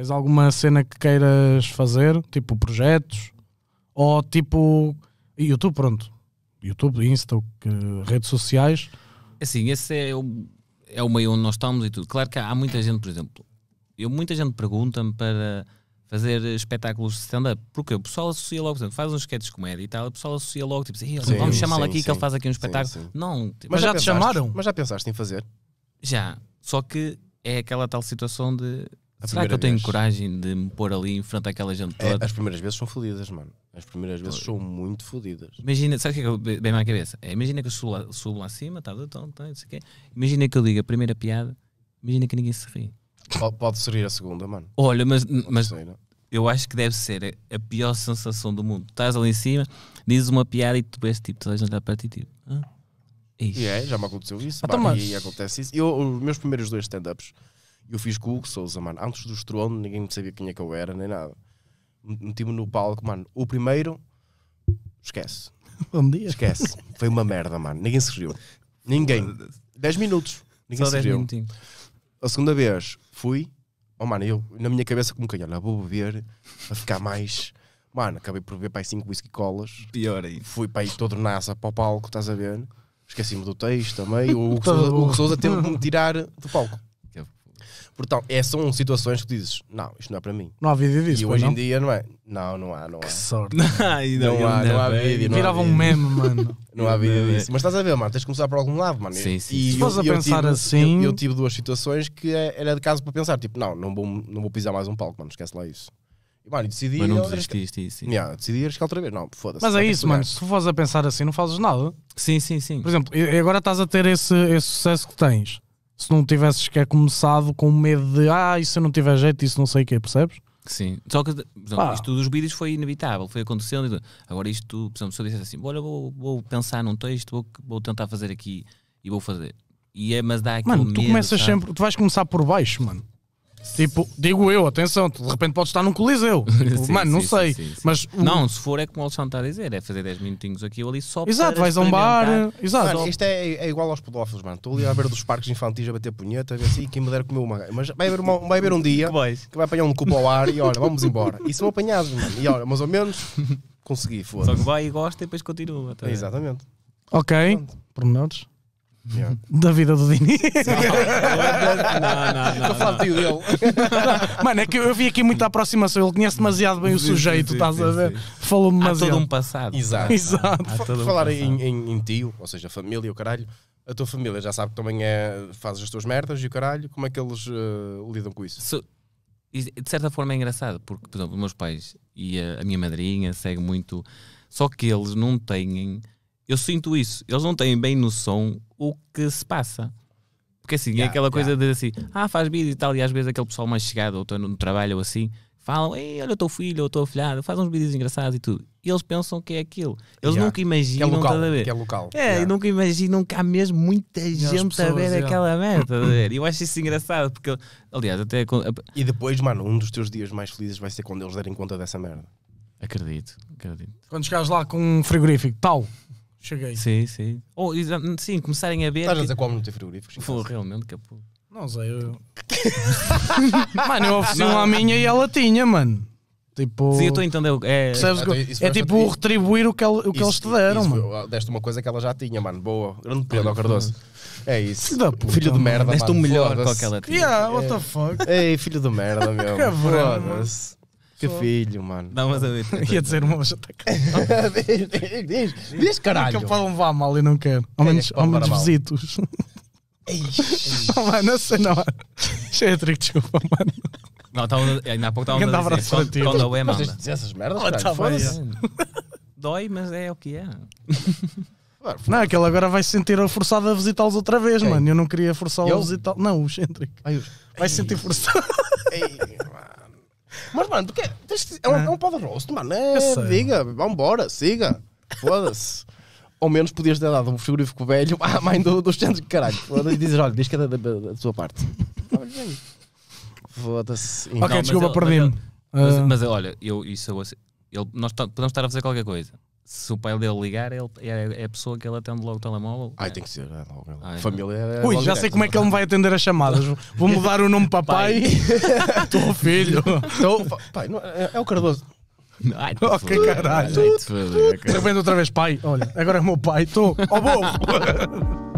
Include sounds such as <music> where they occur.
Tens alguma cena que queiras fazer, tipo projetos? Ou tipo YouTube, pronto. YouTube, Insta, redes sociais. Assim, esse é o, é o meio onde nós estamos e tudo. Claro que há, muita gente, por exemplo, eu, muita gente pergunta-me para fazer espetáculos de stand-up. Porque o pessoal associa logo, exemplo, faz uns sketches de comédia e tal, o pessoal associa logo, tipo, sim, vamos chamá-lo aqui sim. que ele faz aqui um espetáculo. Sim, Não, tipo, mas, mas, já, já te chamaram? Mas já pensaste em fazer? Já, só que é aquela tal situação de Será que eu tenho vez... coragem de me pôr ali em frente àquela gente é, toda? É, as primeiras vezes são fodidas, mano. As primeiras vezes são muito fodidas. Imagina, sabe o que é que bem na cabeça? É, imagina que eu subo lá, subo lá acima, tá, tá, tá, tá sei quê. imagina que eu digo a primeira piada, imagina que ninguém se ri. Pode, pode se rir a segunda, mano. Olha, mas, mas sair, eu acho que deve ser a pior sensação do mundo. Estás ali em cima, dizes uma piada e tu vês tipo, toda a gente para ti tipo. Ah, e é, já me aconteceu isso. Ah, bah, então, E acontece isso. Eu, os meus primeiros dois stand-ups e eu fiz com o Hugo Souza, mano. Antes do estrondo, ninguém sabia quem é que eu era, nem nada. Meti-me no palco, mano. O primeiro, esquece. <laughs> Bom dia. Esquece. Foi uma merda, mano. Ninguém se riu. Ninguém. 10 minutos. Ninguém Só se riu. A segunda vez fui. Oh, mano, eu na minha cabeça como quem olha, vou beber a ficar mais. Mano, acabei por ver para aí 5 whisky colas. Pior aí. Fui para aí todo NASA para o palco, estás a ver? Esqueci-me do texto também. <laughs> O Hugo Souza, Souza teve que me tirar do palco. Portanto, é, são situações que dizes, não, isto não é para mim. Não há vídeo disso. E hoje não? em dia não é. Não, não há, não há. Que sorte. Ai, <laughs> não, não, há, não, há, vídeo. Virava um meme, mano. <laughs> não há vídeo disso. Mas estás a ver, mano, tens de começar por algum lado, mano. Sim, sim. E Se fores a pensar tive, assim. Eu, eu, tive duas situações que é, era de caso para pensar, tipo, não, não vou, não vou pisar mais um palco, mano, esquece lá isso. E, mano, decidi. Mas não desististe isso. Yeah, decidi arriscar outra vez. Não, foda-se. Mas é isso, mano. Se tu fores a pensar assim, não fazes nada. Sim, sim, sim. Por exemplo, agora estás a ter esse, esse sucesso que tens se não tivesses é começado com medo de ah, isso eu não tiver jeito, isso não sei o que, percebes? Sim, só que não, isto dos vídeos foi inevitável, foi acontecendo. Agora, isto, por exemplo, se eu dissesse assim: olha, vou, vou pensar num texto, vou, vou tentar fazer aqui e vou fazer. E é, mas dá aqui Mano, tu medo, começas sabe? sempre, tu vais começar por baixo, mano. Tipo, digo eu, atenção, de repente pode estar num coliseu. <laughs> Tipo, sim, mano, não sim, sei. Sim, mas Não, se for é como o Alexandre está a dizer, é fazer 10 minutinhos aqui ou ali só Exato, vais a um bar. Exato. Mano, isto é, é igual aos pedófilos, mano. Estou ali à beira dos parques infantis a bater punheta, ver assim, quem me der comer uma. Mas vai haver, uma, vai haver um dia que, vai apanhar um cubo ao ar e olha, vamos embora. E são apanhados, mano. E olha, mais ou menos consegui, foda -se. Só que vai e gosta e depois continua. Tá Exatamente. Ok, pormenores. Yeah. da vida do Dini. Não, não, não. não, tio dele. Mano, é que eu vi aqui muita aproximação. Ele conhece demasiado bem o sujeito, estás a ver? Falou-me Há demasiado. todo um passado. Exato. Exato. todo um Falar passado. em, em- em tio, ou seja, família e o caralho, a tua família já sabe que também é, fazes as tuas merdas e o caralho, como é que eles eh, lidam com isso? de certa forma é engraçado, porque, por exemplo, os meus pais e a, a minha madrinha seguem muito. Só que eles não têm eu sinto isso. Eles não têm bem noção o que se passa. Porque assim, é yeah, é aquela coisa de assim, ah, faz vídeo e tal, e às vezes aquele pessoal mais chegado, ou no trabalho ou assim, falam, ei, olha o teu filho, ou o teu filhado, faz uns vídeos engraçados e tudo. E eles pensam que é aquilo. Eles yeah. nunca imaginam que é local. Ver. Que é, local. é nunca imaginam que há mesmo muita e gente pessoas, a ver aquela merda. <laughs> E eu acho isso engraçado, porque, aliás, até. E depois, mano, um dos teus dias mais felizes vai ser quando eles derem conta dessa merda. Acredito, acredito. Quando chegares lá com um frigorífico, pau, Cheguei. Sim, sim. Ou, oh, sim, começarem a ver. Estás a dizer é que o não tem frigoríficos? Foi realmente, capô. Não sei, eu. <laughs> mano, eu ofereci uma minha e ela tinha, mano. Tipo. Sim, eu estou a entender. É, é tipo o retribuir o que, o que eles te deram, isso, mano. Deste uma coisa que ela já tinha, mano. Boa. Grande Pedro ao Cardoso. É isso. puta, filho de merda, Deste o melhor com aquela tinha. Yeah, what the fuck. Ei, filho de merda, meu. <laughs> Que que Só. filho, mano. Dá umas a ver. Ia dizer uma hoje <laughs> diz, diz, diz, diz, caralho. É que eu para levar mal e não quero. Ao é, menos, é, ao menos visitos. Oh, <laughs> mano, não sei, não. Isso é trick, desculpa, mano. Não, tava, eh, ainda há pouco estávamos a dizer. Quando, quando a UE manda. Mas essas merdas, oh, tá Dói, mas é o que é. <laughs> Não, aquele agora vai se sentir forçado a visitá-los outra vez, mano. Eu não queria forçá los a visitá-los. Não, o Xentric. Vai se sentir forçado. Ei, mano. Mas, mano, porque é um, é. é um pau de rosto, mano. É, diga, vambora, siga. Foda-se. Ou menos podias ter dado um frigorífico velho à mãe do, dos centros de caralho. E dizes, olha, diz que é da, da, da tua parte. Foda-se. Ok, Não, desculpa, perdi-me. mas, ah. mas, mas, olha, eu, isso, eu- ele, nós podemos estar a fazer qualquer coisa se o pai dele ligar, ele, é, é a pessoa que ele atende logo o telemóvel. Ai, é. tem que ser. É logo, Ai, Família é, Ui, já direto. sei como é que ele me vai atender as chamadas. <laughs> Vou mudar o nome para pai. <laughs> Estou filho. Tô, então, pai, não, é, é, o Cardoso. Ai, ok, foda, caralho. Ai, foda, De repente outra vez, pai. Olha, agora é meu pai. Estou oh, bobo.